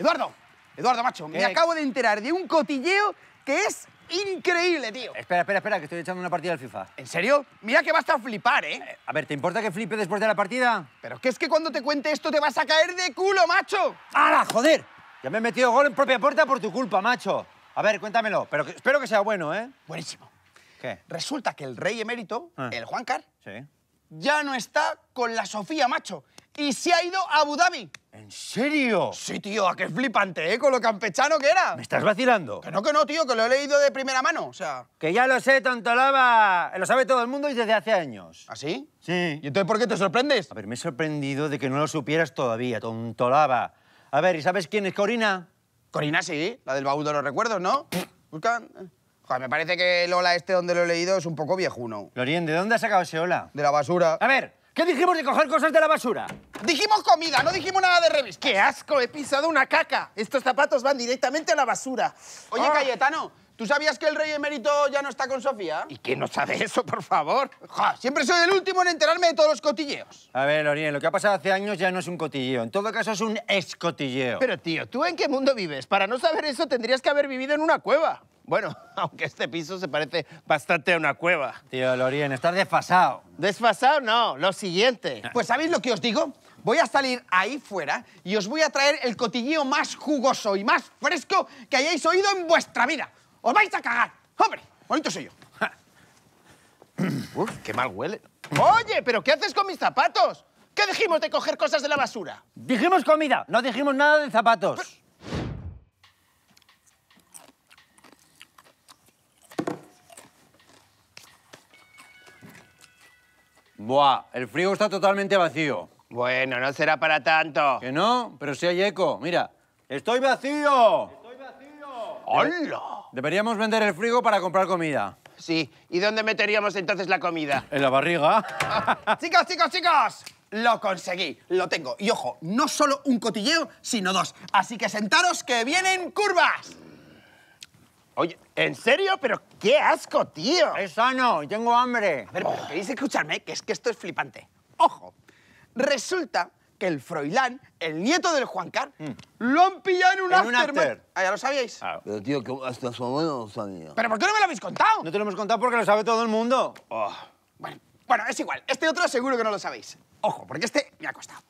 Eduardo, Eduardo, macho, me acabo de enterar de un cotilleo que es increíble, tío. Espera, espera, espera, que estoy echando una partida al FIFA. ¿En serio? Mira que basta flipar, ¿eh? ¿eh? A ver, ¿te importa que flipe después de la partida? Pero que es que cuando te cuente esto te vas a caer de culo, macho. ¡Hala, joder! Ya me he metido gol en propia puerta por tu culpa, macho. A ver, cuéntamelo, pero espero que sea bueno, ¿eh? Buenísimo. ¿Qué? Resulta que el rey emérito, ah. el Juan sí. ya no está con la Sofía, macho y se ha ido a Abu Dhabi. ¿En serio? Sí, tío, a qué flipante, ¿eh? Con lo campechano que era. ¿Me estás vacilando? Que no, que no, tío, que lo he leído de primera mano, o sea... Que ya lo sé, tontolaba. Eh, lo sabe todo el mundo y desde hace años. ¿Ah, sí? Sí. ¿Y entonces por qué te sorprendes? A ver, me he sorprendido de que no lo supieras todavía, tontolaba. A ver, ¿y sabes quién es Corina? Corina, sí, la del baúl de los recuerdos, ¿no? Joder, me parece que Lola este donde lo he leído es un poco viejuno. Lorien, ¿de dónde has sacado ese hola? De la basura. A ver, ¿qué dijimos de coger cosas de la basura? Dijimos comida, no dijimos nada de revés ¡Qué asco! He pisado una caca. Estos zapatos van directamente a la basura. Oye, ah. Cayetano, ¿tú sabías que el rey emérito ya no está con Sofía? ¿Y quién no sabe eso, por favor? Ja, siempre soy el último en enterarme de todos los cotilleos. A ver, Orien, lo que ha pasado hace años ya no es un cotilleo. En todo caso, es un escotilleo. Pero, tío, ¿tú en qué mundo vives? Para no saber eso tendrías que haber vivido en una cueva. Bueno, aunque este piso se parece bastante a una cueva. Tío Lorien, estás desfasado. Desfasado no, lo siguiente. Ah. Pues ¿sabéis lo que os digo? Voy a salir ahí fuera y os voy a traer el cotilleo más jugoso y más fresco que hayáis oído en vuestra vida. ¡Os vais a cagar! ¡Hombre! Bonito soy yo. Uf, qué mal huele. Oye, ¿pero qué haces con mis zapatos? ¿Qué dijimos de coger cosas de la basura? Dijimos comida, no dijimos nada de zapatos. Buah, el frigo está totalmente vacío. Bueno, no será para tanto. Que no, pero si hay eco. Mira, estoy vacío. Estoy vacío. ¡Hola! Deberíamos vender el frigo para comprar comida. Sí, ¿y dónde meteríamos entonces la comida? En la barriga. chicos, chicos, chicos. Lo conseguí, lo tengo. Y ojo, no solo un cotilleo, sino dos. Así que sentaros que vienen curvas. Oye, ¿en serio? Pero qué asco, tío. Es sano, tengo hambre. A ver, pero queréis escucharme, que es que esto es flipante. Ojo, resulta que el Froilán, el nieto del Juan Car, mm. lo han pillado en un, en after. Ah, ya lo sabíais. Ah. Pero tío, que hasta su abuelo no lo sabía. ¿Pero por qué no me lo habéis contado? No te lo hemos contado porque lo sabe todo el mundo. Oh. Bueno, bueno, es igual. Este otro seguro que no lo sabéis. Ojo, porque este me ha costado.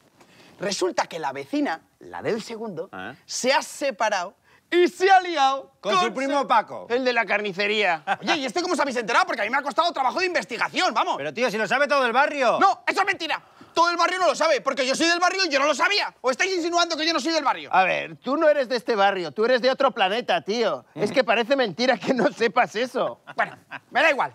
Resulta que la vecina, la del segundo, ah. se ha separado y se ha liado con, el su primo Paco. El de la carnicería. Oye, ¿y este cómo se habéis enterado? Porque a mí me ha costado trabajo de investigación, vamos. Pero tío, si lo sabe todo el barrio. No, eso es mentira. Todo el barrio no lo sabe, porque yo soy del barrio y yo no lo sabía. ¿O estáis insinuando que yo no soy del barrio? A ver, tú no eres de este barrio, tú eres de otro planeta, tío. Es que parece mentira que no sepas eso. Bueno, me da igual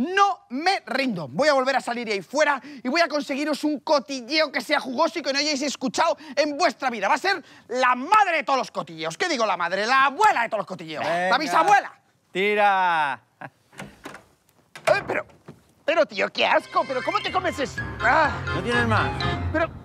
no me rindo. Voy a volver a salir ahí fuera y voy a conseguiros un cotilleo que sea jugoso y que no hayáis escuchado en vuestra vida. Va a ser la madre de todos los cotilleos. ¿Qué digo la madre? La abuela de todos los cotilleos. la bisabuela. Tira. Eh, pero, pero tío, qué asco. Pero ¿cómo te comes eso? Ah. No tienes más. Pero...